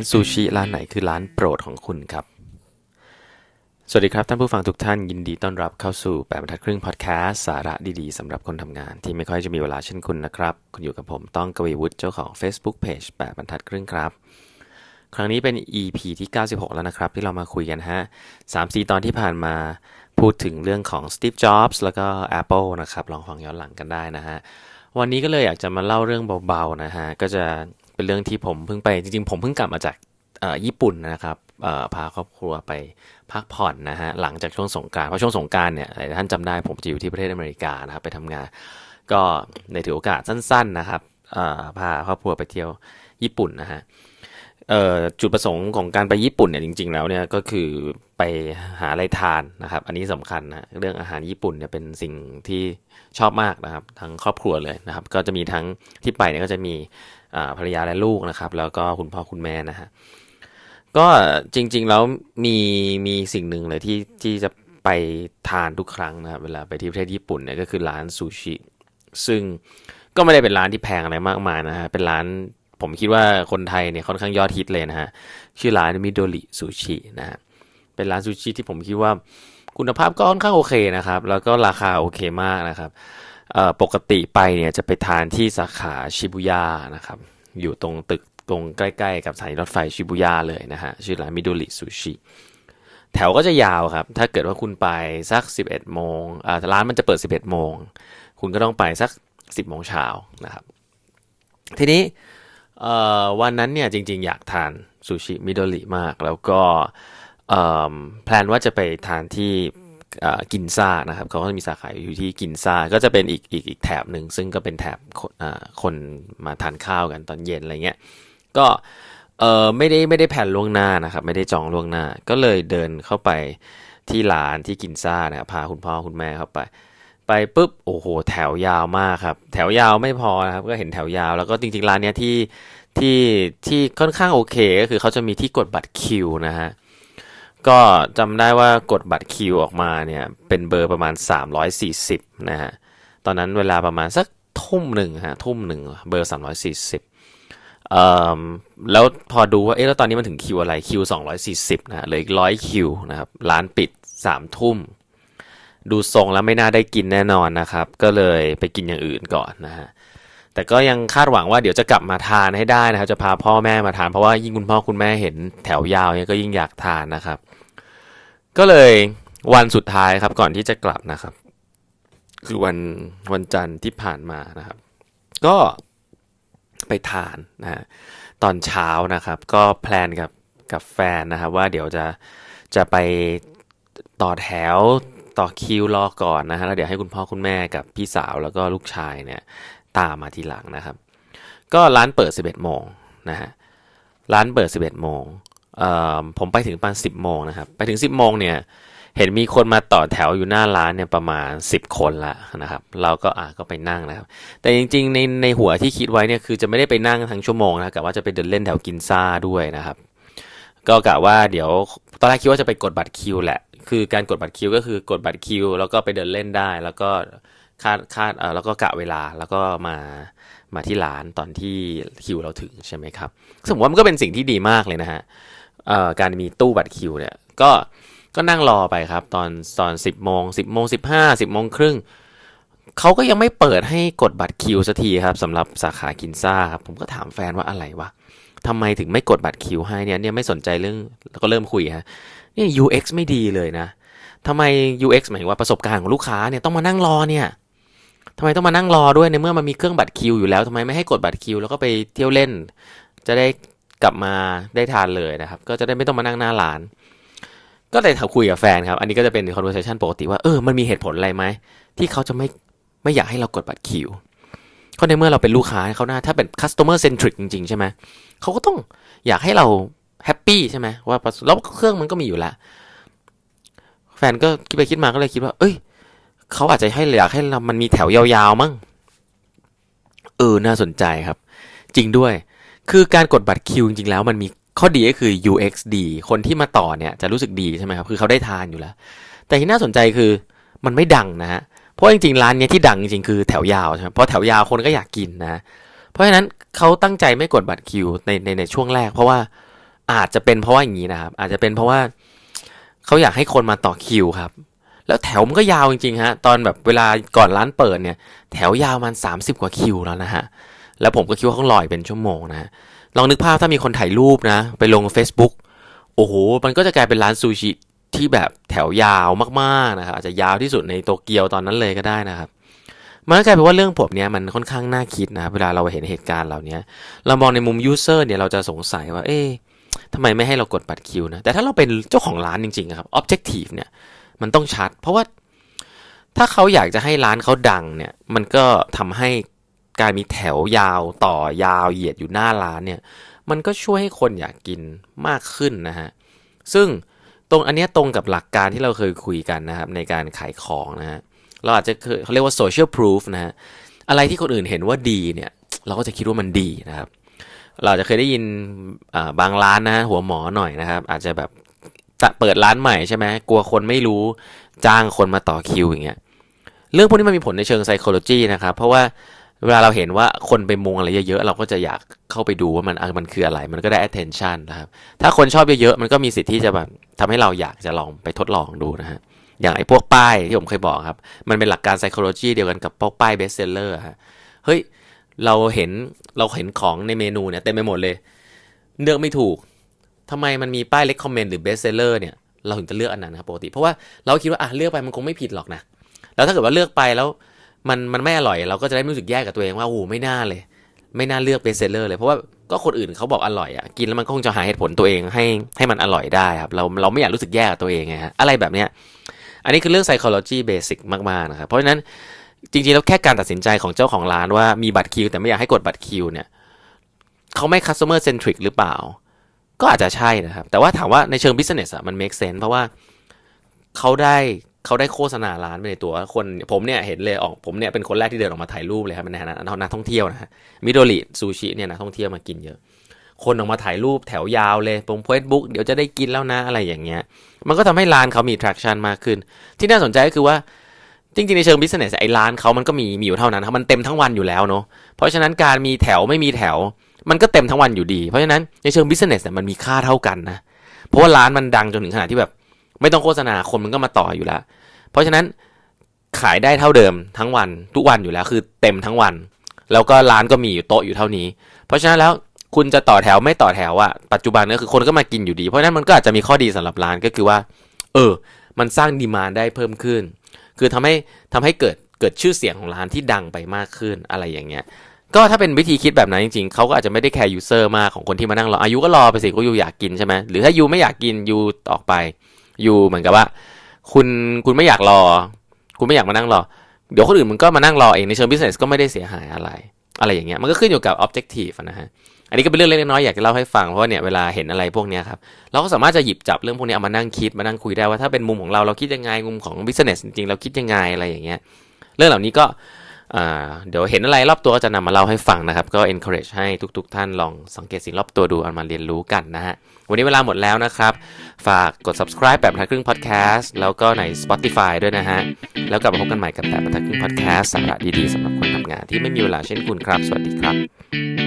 านซูชิร้านไหนคือร้านโปรดของคุณครับ สวัสดีครับ ท่านผู้ฟังทุกท่านยินดีต้อนรับเข้าสู่แปดบรรทัดครึ่งพอดแคสสาระดีๆสำหรับคนทำงาน ที่ไม่ค่อยจะมีเวลาเช่นคุณนะครับ คุณอยู่กับผมต้องกวีวุฒิเจ้าของ Facebook Page แปดบรรทัดครึ่งครับ ครั้งนี้เป็น EP ที่ 96 แล้วนะครับ ที่เรามาคุยกันฮะสามสี่ตอนที่ผ่านมาพูดถึงเรื่องของ Steve Jobs แล้วก็ Apple นะครับลองฟังย้อนหลังกันได้นะฮะวันนี้ก็เลยอยากจะมาเล่าเรื่องเบาๆนะฮะก็จะเป็นเรื่องที่ผมเพิ่งไปจริงๆผมเพิ่งกลับมาจากญี่ปุ่นนะครับพาครอบครัวไปพักผ่อนนะฮะหลังจากช่วงสงการเพราะช่วงสงการเนี่ยหลายท่านจำได้ผมจะอยู่ที่ประเทศอเมริกานะครับไปทำงานก็ในถือโอกาสสั้นๆนะครับพาครอบครัวไปเที่ยวญี่ปุ่นนะฮะจุดประสงค์ของการไปญี่ปุ่นเนี่ยจริงๆแล้วเนี่ยก็คือไปหาอะไรทานนะครับอันนี้สำคัญนะเรื่องอาหารญี่ปุ่นเนี่ยเป็นสิ่งที่ชอบมากนะครับทั้งครอบครัวเลยนะครับก็จะมีทั้งที่ไปเนี่ยก็จะมีภรรยาและลูกนะครับ แล้วก็คุณพ่อคุณแม่นะฮะก็จริงๆแล้วมีมีสิ่งหนึ่งเลยที่ที่จะไปทานทุกครั้งนะครับเวลาไปที่ประเทศญี่ปุ่นเนี่ยก็คือร้านซูชิ ซึ่งก็ไม่ได้เป็นร้านที่แพงอะไรมากมายนะฮะเป็นร้านผมคิดว่าคนไทยเนี่ยค่อนข้างยอดฮิตเลยนะฮะ ชื่อร้านมิโดริซูชินะฮะเป็นร้านซูชิที่ผมคิดว่าคุณภาพก็ค่อนข้างโอเคนะครับแล้วก็ราคาโอเคมากนะครับปกติไปเนี่ยจะไปทานที่สาขาชิบุย่านะครับอยู่ตรงตึกตรงใกล้ๆกับสถานีรถไฟชิบุย่าเลยนะฮะชื่อร้านมิโดริซูชิแถวก็จะยาวครับ ถ้าเกิดว่าคุณไปสัก 11 โมงร้านมันจะเปิด 11 โมง คุณก็ต้องไปสัก 10 โมงเช้านะครับ ทีนี้วันนั้นเนี่ยจริงๆอยากทานซูชิมิโดริมาก แล้วก็แพลนว่าจะไปทานที่กินซ่านะครับเขาก็จะมีสาขาอยู่ที่กินซ่า ก็จะเป็นอีกอีกอีกแถบหนึ่งซึ่งก็เป็นแถบคนมาทานข้าวกันตอนเย็นอะไรเงี้ย ก็เออไม่ได้ไม่ได้แผนล่วงหน้านะครับ ไม่ได้จองล่วงหน้า ก็เลยเดินเข้าไปที่ร้านที่กินซ่านะครับพาคุณพ่อคุณแม่เข้าไป ไปปุ๊บโอ้โหแถวยาวมากครับ แถวยาวไม่พอนะครับ ก็เห็นแถวยาว แล้วก็จริงๆร้านเนี้ยที่ที่ที่ค่อนข้างโอเคก็คือเขาจะมีที่กดบัตรคิวนะฮะก็จำได้ว่ากดบัตรคิวออกมาเนี่ยเป็นเบอร์ประมาณ 340นะฮะตอนนั้นเวลาประมาณสักทุ่มหนึ่งฮะทุ่มหนึ่งเบอร์340เอ่อแล้วพอดูว่าเอ๊ะแล้วตอนนี้มันถึงคิวอะไรคิว 240นะฮะเหลืออีกร้อยคิวนะครับร้านปิด 3 ทุ่ม ดูทรงแล้วไม่น่าได้กินแน่นอนนะครับ ก็เลยไปกินอย่างอื่นก่อนนะฮะแต่ก็ยังคาดหวังว่าเดี๋ยวจะกลับมาทานให้ได้นะครับ จะพาพ่อแม่มาทานเพราะว่ายิ่งคุณพ่อคุณแม่เห็นแถวยาวเนี่ยก็ยิ่งอยากทานนะครับ ก็เลยวันสุดท้ายครับก่อนที่จะกลับนะครับ คือวันวันจันทร์ที่ผ่านมานะครับ ก็ไปทานนะตอนเช้านะครับ ก็แพลนกับกับแฟนนะครับ ว่าเดี๋ยวจะ จะไปต่อแถวต่อคิวรอก่อนนะฮะแล้วเดี๋ยวให้คุณพ่อคุณแม่กับพี่สาวแล้วก็ลูกชายเนี่ยตามมาทีหลังนะครับ ก็ร้านเปิด 11 โมงนะฮะ ร้านเปิด 11 โมง ผมไปถึงประมาณ 10โมงนะครับ ไปถึง 10 โมงเนี่ย เห็นมีคนมาต่อแถวอยู่หน้าร้านเนี่ยประมาณ 10 คนละนะครับ เราก็อ่ะก็ไปนั่งนะครับ แต่จริงๆ ในในหัวที่คิดไว้เนี่ย คือจะไม่ได้ไปนั่งทั้งชั่วโมงนะกะว่าจะไปเดินเล่นแถวกินซ่าด้วยนะครับ ก็กะว่าเดี๋ยว ตอนแรกคิดว่าจะไปกดบัตรคิวแหละ คือการกดบัตรคิว ก็คือกดบัตรคิว แล้วก็ไปเดินเล่นได้ แล้วก็คาดคาดเออแล้วก็กะเวลาแล้วก็มามาที่ร้านตอนที่คิวเราถึงใช่ไหมครับสมมติว่ามันก็เป็นสิ่งที่ดีมากเลยนะฮะการมีตู้บัตรคิวเนี่ยก็ก็นั่งรอไปครับ ตอนตอนสิบโมงสิบโมงสิบห้าสิบโมงครึ่งเขาก็ยังไม่เปิดให้กดบัตรคิวสักทีครับสำหรับสาขากินซ่าครับผมก็ถามแฟนว่าอะไรวะทำไมถึงไม่กดบัตรคิวให้เนี่ยเนี่ยไม่สนใจเรื่อง แล้วก็เริ่มคุยฮะนี่ UX ไม่ดีเลยนะทำไม UX หมายว่าประสบการณ์ของลูกค้าเนี่ยต้องมานั่งรอเนี่ยทำไมต้องมานั่งรอด้วย ในเมื่อมันมีเครื่องบัตรคิวอยู่แล้วทำไมไม่ให้กดบัตรคิว แล้วก็ไปเที่ยวเล่น จะได้กลับมาได้ทานเลยนะครับ ก็จะได้ไม่ต้องมานั่งหน้าร้าน ก็เลยคุยกับแฟนครับอันนี้ก็จะเป็น conversation ปกติว่าเออ มันมีเหตุผลอะไรไหม ที่เขาจะไม่ไม่อยากให้เรากดบัตรคิวก็ในเมื่อเราเป็นลูกค้าเขาหน้า ถ้าเป็น customer centric จริงๆใช่ไหมเขาก็ต้องอยากให้เราแฮปปี้ใช่ไหมว่าแล้วเครื่องมันก็มีอยู่แล้ว แฟนก็คิดไปคิดมาก็เลยคิดว่า เอ้ยเขาอาจจะให้อยากให้มันมีแถวยาวๆมั้ง เออ น่าสนใจครับ จริงด้วย คือการกดบัตรคิวจริงๆแล้วมันมีข้อดีก็คือ UX ดีคนที่มาต่อเนี่ยจะรู้สึกดีใช่ไหมครับ คือเขาได้ทานอยู่แล้ว แต่ที่น่าสนใจคือมันไม่ดังนะฮะ เพราะจริงๆร้านเนี้ยที่ดังจริงๆคือแถวยาวใช่ไหมเพราะแถวยาวคนก็อยากกินนะ เพราะฉะนั้นเขาตั้งใจไม่กดบัตรคิวในในในช่วงแรก เพราะว่าอาจจะเป็นเพราะว่าอย่างนี้นะครับ อาจจะเป็นเพราะว่าเขาอยากให้คนมาต่อคิวครับแล้วแถวมันก็ยาวจริงๆฮะตอนแบบเวลาก่อนร้านเปิดเนี่ย แถวยาวมัน 30 กว่าคิวแล้วนะฮะ แล้วผมก็คิดว่าเขาลอยเป็นชั่วโมงนะลองนึกภาพถ้ามีคนถ่ายรูปนะ ไปลง Facebook โอ้โห มันก็จะกลายเป็นร้านซูชิที่แบบแถวยาวมากๆนะครับอาจจะยาวที่สุดในโตเกียวตอนนั้นเลยก็ได้นะครับ มันก็กลายเป็นว่าเรื่องผมเนี้ยมันค่อนข้างน่าคิดนะ เวลาเราเห็นเหตุการณ์เหล่านี้เรามองในมุมยูเซอร์เนี่ยเราจะสงสัยว่าเอ๊ะทำไมไม่ให้เรากดบัตรคิวนะแต่ถ้าเราเป็นเจ้าของร้านจริงๆครับออบเจกตีฟเนี่ยมันต้องชัดเพราะว่าถ้าเขาอยากจะให้ร้านเขาดังเนี่ย มันก็ทำให้การมีแถวยาวต่อยาวเหยียดอยู่หน้าร้านเนี่ยมันก็ช่วยให้คนอยากกินมากขึ้นนะฮะซึ่งตรงอันนี้ตรงกับหลักการที่เราเคยคุยกันนะครับ ในการขายของนะฮะเราอาจจะเขาเรียกว่า social proof นะฮะอะไรที่คนอื่นเห็นว่าดีเนี่ย เราก็จะคิดว่ามันดีนะครับ เราจะเคยได้ยินบางร้านนะหัวหมอหน่อยนะครับ อาจจะแบบจะเปิดร้านใหม่ใช่ไหมกลัวคนไม่รู้จ้างคนมาต่อคิวอย่างเงี้ยเรื่องพวกนี้มันมีผลในเชิงไซโคโลจีนะครับเพราะว่าเวลาเราเห็นว่าคนไปมุงอะไรเยอะๆเราก็จะอยากเข้าไปดูว่ามันมันคืออะไร มันก็ได้ attention นะครับถ้าคนชอบเยอะๆ มันก็มีสิทธิ์ที่จะแบบทำให้เราอยากจะลองไปทดลองดูนะฮะอย่างไอ้พวกป้ายที่ผมเคยบอกครับมันเป็นหลักการ psychology เดียวกันกับพวกป้าย best seller ฮะเฮ้ยเราเห็นเราเห็นของในเมนูเนี่ยเต็มไปหมดเลยเลือกไม่ถูกทำไมมันมีป้าย recommend หรือ best seller เนี่ย เราถึงจะเลือกอันนั้นครับปกติ เพราะว่าเราคิดว่าอ่ะเลือกไปมันคงไม่ผิดหรอกนะ แล้วถ้าเกิดว่าเลือกไปแล้ว มันมันไม่อร่อย เราก็จะได้รู้สึกแย่กับตัวเองว่าโอ้ไม่น่าเลยไม่น่าเลือกเบสเซเลอร์เลย เพราะว่าก็คนอื่นเขาบอกอร่อยอ่ะกินแล้วมันก็คงจะหาเหตุผลตัวเองให้ให้มันอร่อยได้ครับเราเราไม่อยากรู้สึกแย่กับตัวเองไงฮะอะไรแบบเนี้ยอันนี้คือเรื่อง psychology basic มากๆนะครับ เพราะฉะนั้นจริงๆแล้วแค่การตัดสินใจของเจ้าของร้านว่ามีบัตรคิวแต่ไม่อยากให้กดบัตรคิวเนี่ยเขาไม่ customer centric หรือเปล่าก็อาจจะใช่นะครับแต่ว่าถามว่าในเชิง business อะมัน make sense เพราะว่าเขาได้เขาได้โฆษณาร้านไปในตัวคนผมเนี่ยเห็นเลยออกผมเนี่ยเป็นคนแรกที่เดินออกมาถ่ายรูปเลยครับในฐานะนักท่องเที่ยวนะฮะมิโดริซูชิเนี่ยนะท่องเที่ยวมากินเยอะคนออกมาถ่ายรูปแถวยาวเลยบนเฟซบุ๊กเดี๋ยวจะได้กินแล้วนะอะไรอย่างเงี้ยมันก็ทำให้ร้านเขามี traction มากขึ้น ที่น่าสนใจก็คือว่าจริงๆ ในเชิง business ไอ้ร้านเขามันก็มีมีอยู่เท่านั้นครับมันเต็มทั้งวันอยู่แล้วเนาะเพราะฉะนั้นการมีแถวไม่มีแถวมันก็เต็มทั้งวันอยู่ดี เพราะฉะนั้นในเชิงบิสเนสเนี่ยมันมีค่าเท่ากันนะ เพราะว่าร้านมันดังจนถึงขนาดที่แบบ ไม่ต้องโฆษณาคนมันก็มาต่ออยู่แล้วเพราะฉะนั้นขายได้เท่าเดิมทั้งวันทุกวันอยู่แล้วคือเต็มทั้งวัน แล้วก็ร้านก็มีอยู่โต๊ะอยู่เท่านี้ เพราะฉะนั้นแล้วคุณจะต่อแถวไม่ต่อแถวอะปัจจุบันก็คือคนก็มากินอยู่ดี เพราะฉะนั้นมันก็อาจจะมีข้อดีสำหรับร้านก็คือว่า เออ มันสร้างดีมานได้เพิ่มขึ้น คือทำให้ทำให้เกิดเกิดชื่อเสียงของร้านที่ดังไปมากขึ้นอะไรอย่างเงี้ยก็ถ้าเป็นวิธีคิดแบบนั้นจริงๆ เขาก็อาจจะไม่ได้แคร์ยูเซอร์มากของคนที่มานั่งรออายุก็รอไปสิก็ยูอยากกินใช่ไหมหรือถ้ายูไม่อยากกินยูออกไปยูเหมือนกับว่าคุณคุณไม่อยากรอ คุณไม่อยากมานั่งรอเดี๋ยวคนอื่นมันก็มานั่งรอเอง ในเชิงบิสเนสก็ไม่ได้เสียหายอะไร อะไรอย่างเงี้ยมันก็ขึ้นอยู่กับออบเจกตีฟนะฮะอันนี้ก็เป็นเรื่องเล็กน้อยอยากจะเล่าให้ฟังเพราะเนี่ยเวลาเห็นอะไรพวกนี้ครับเราก็สามารถจะหยิบจับเรื่องพวกนี้เอามานั่งคิดมานั่งคุยได้ว่าถ้าเป็นมุมของเราเราคิดยังไงมุมของบิสเนสจริงๆเราคิดยังไงอะไรอย่างเงี้ยเรื่องเหล่านี้ก็เดี๋ยวเห็นอะไร รอบตัวก็จะนำมาเล่าให้ฟังนะครับ ก็ encourage ให้ทุก ๆทท่านลองสังเกตสิ่งรอบตัวดูเอามาเรียนรู้กันนะฮะวันนี้เวลาหมดแล้วนะครับฝากกด subscribe แบบทัดครึ่ง podcast แล้วก็ใน Spotify ด้วยนะฮะแล้วกลับมาพบกันใหม่กับแบบทัดครึ่ง podcast สาระดี ๆสำหรับคนทำงานที่ไม่มีเวลาเช่นคุณครับ สวัสดีครับ